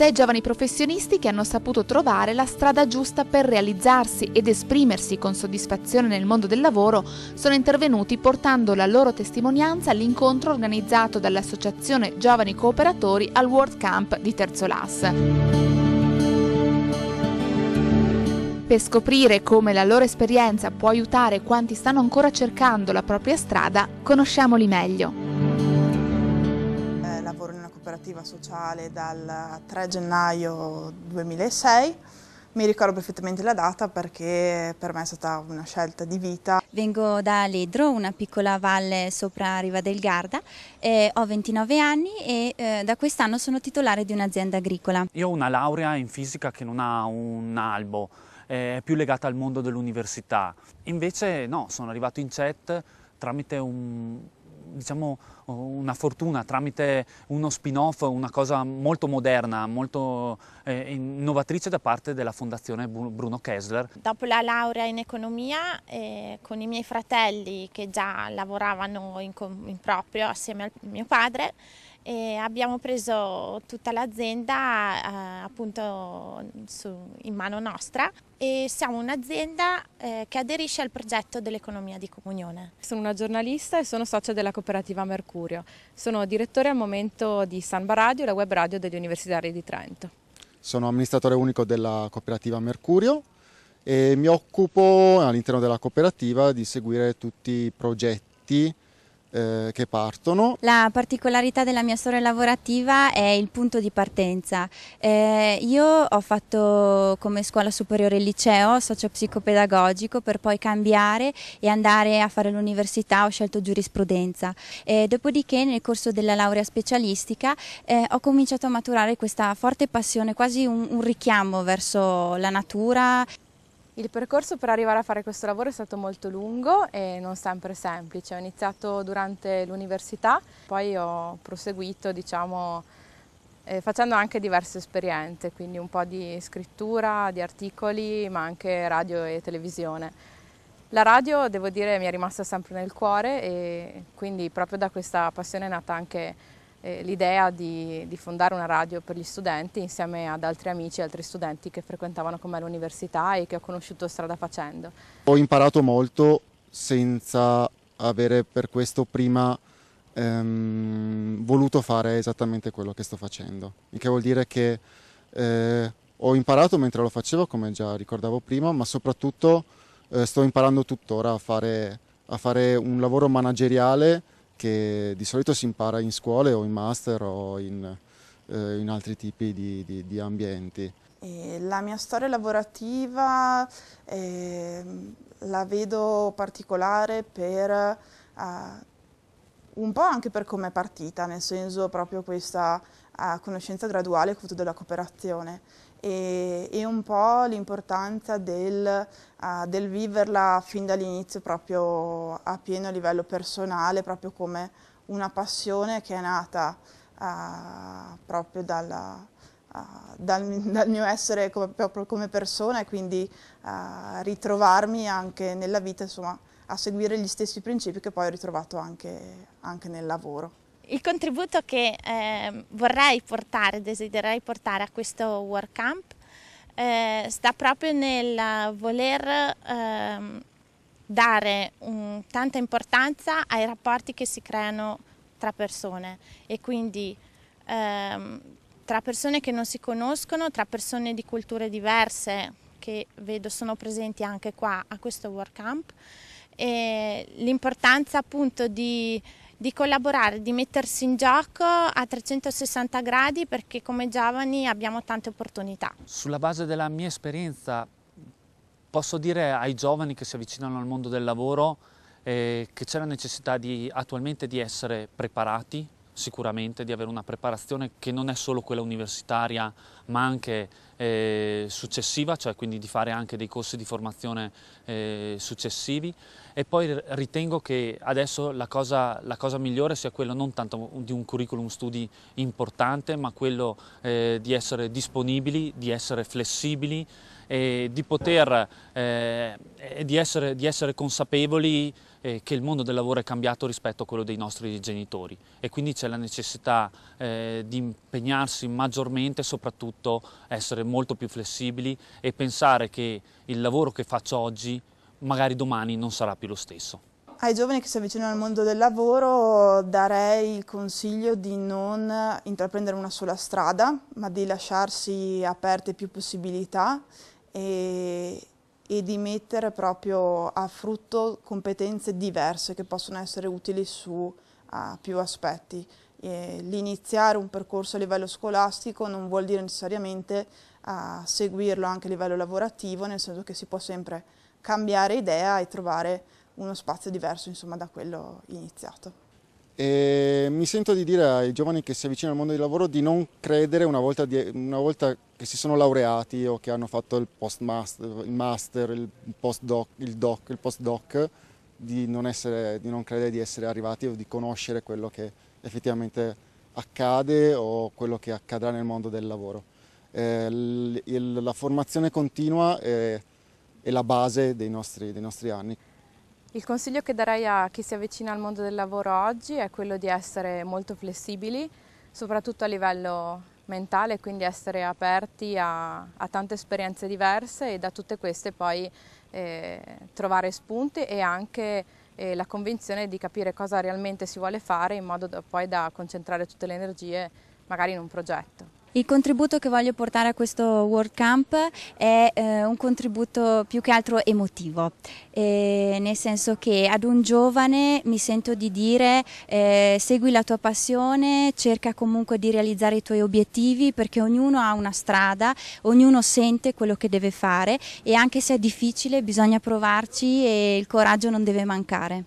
sei giovani professionisti che hanno saputo trovare la strada giusta per realizzarsi ed esprimersi con soddisfazione nel mondo del lavoro sono intervenuti portando la loro testimonianza all'incontro organizzato dall'Associazione Giovani Cooperatori al World Camp di Terzo Las. Per scoprire come la loro esperienza può aiutare quanti stanno ancora cercando la propria strada, conosciamoli meglio cooperativa sociale dal 3 gennaio 2006. Mi ricordo perfettamente la data perché per me è stata una scelta di vita. Vengo da Ledro, una piccola valle sopra Riva del Garda, eh, ho 29 anni e eh, da quest'anno sono titolare di un'azienda agricola. Io ho una laurea in fisica che non ha un albo, eh, è più legata al mondo dell'università. Invece no, sono arrivato in CET tramite un, diciamo, una fortuna tramite uno spin-off, una cosa molto moderna, molto eh, innovatrice da parte della Fondazione Bruno Kessler. Dopo la laurea in economia, eh, con i miei fratelli che già lavoravano in, in proprio assieme al mio padre, e abbiamo preso tutta l'azienda eh, appunto su, in mano nostra e siamo un'azienda eh, che aderisce al progetto dell'economia di comunione. Sono una giornalista e sono socia della cooperativa Mercurio. Sono direttore al momento di Sanba Radio, la web radio degli universitari di Trento. Sono amministratore unico della cooperativa Mercurio e mi occupo all'interno della cooperativa di seguire tutti i progetti eh, che partono. La particolarità della mia storia lavorativa è il punto di partenza. Eh, io ho fatto come scuola superiore il liceo socio-psicopedagogico per poi cambiare e andare a fare l'università, ho scelto giurisprudenza. Eh, dopodiché nel corso della laurea specialistica eh, ho cominciato a maturare questa forte passione, quasi un, un richiamo verso la natura, il percorso per arrivare a fare questo lavoro è stato molto lungo e non sempre semplice. Ho iniziato durante l'università, poi ho proseguito, diciamo, eh, facendo anche diverse esperienze, quindi un po' di scrittura, di articoli, ma anche radio e televisione. La radio, devo dire, mi è rimasta sempre nel cuore e quindi proprio da questa passione è nata anche eh, l'idea di, di, fondare una radio per gli studenti insieme ad altri amici e altri studenti che frequentavano con me l'università e che ho conosciuto strada facendo. Ho imparato molto senza avere per questo prima ehm, voluto fare esattamente quello che sto facendo, il che vuol dire che eh, ho imparato mentre lo facevo, come già ricordavo prima, ma soprattutto eh, sto imparando tuttora a fare, a fare un lavoro manageriale che di solito si impara in scuole o in master o in, eh, in altri tipi di, di, di ambienti. E la mia storia lavorativa eh, la vedo particolare per eh, un po' anche per come è partita, nel senso proprio questa uh, conoscenza graduale che ho avuto della cooperazione e, e un po' l'importanza del, uh, del, viverla fin dall'inizio proprio a pieno livello personale, proprio come una passione che è nata uh, proprio dalla, Ah, dal, dal, mio essere come, proprio come persona e quindi uh, ritrovarmi anche nella vita, insomma, a seguire gli stessi principi che poi ho ritrovato anche, anche nel lavoro. Il contributo che eh, vorrei portare, desidererei portare a questo WordCamp eh, sta proprio nel voler eh, dare un, tanta importanza ai rapporti che si creano tra persone e quindi ehm, tra persone che non si conoscono, tra persone di culture diverse che vedo sono presenti anche qua a questo WordCamp e l'importanza appunto di, di collaborare, di mettersi in gioco a 360 gradi perché come giovani abbiamo tante opportunità. Sulla base della mia esperienza posso dire ai giovani che si avvicinano al mondo del lavoro eh, che c'è la necessità di, attualmente di essere preparati sicuramente di avere una preparazione che non è solo quella universitaria ma anche eh, successiva, cioè quindi di fare anche dei corsi di formazione eh, successivi e poi ritengo che adesso la cosa, la cosa, migliore sia quella non tanto di un curriculum studi importante ma quello eh, di essere disponibili, di essere flessibili e di poter eh, di essere, di essere consapevoli eh, che il mondo del lavoro è cambiato rispetto a quello dei nostri genitori e quindi c'è la necessità eh, di impegnarsi maggiormente e soprattutto essere molto più flessibili e pensare che il lavoro che faccio oggi magari domani non sarà più lo stesso. Ai giovani che si avvicinano al mondo del lavoro darei il consiglio di non intraprendere una sola strada, ma di lasciarsi aperte più possibilità e, e di mettere proprio a frutto competenze diverse che possono essere utili su uh, più aspetti. E l'iniziare un percorso a livello scolastico non vuol dire necessariamente uh, seguirlo anche a livello lavorativo, nel senso che si può sempre cambiare idea e trovare uno spazio diverso insomma, da quello iniziato. E ehm, mi sento di dire ai giovani che si avvicinano al mondo del lavoro di non credere una volta, di, una volta che si sono laureati o che hanno fatto il post master, il master, il post doc, il doc, il post doc di, non essere, di non credere di essere arrivati o di conoscere quello che effettivamente accade o quello che accadrà nel mondo del lavoro. Eh, il, la formazione continua è, è la base dei nostri, dei nostri anni. Il consiglio che darei a chi si avvicina al mondo del lavoro oggi è quello di essere molto flessibili, soprattutto a livello mentale, quindi essere aperti a, a tante esperienze diverse e da tutte queste poi eh, trovare spunti e anche eh, la convinzione di capire cosa realmente si vuole fare in modo da, poi da concentrare tutte le energie magari in un progetto. Il contributo che voglio portare a questo World Camp è eh, un contributo più che altro emotivo, eh, nel senso che ad un giovane mi sento di dire eh, segui la tua passione, cerca comunque di realizzare i tuoi obiettivi perché ognuno ha una strada, ognuno sente quello che deve fare e anche se è difficile bisogna provarci e il coraggio non deve mancare.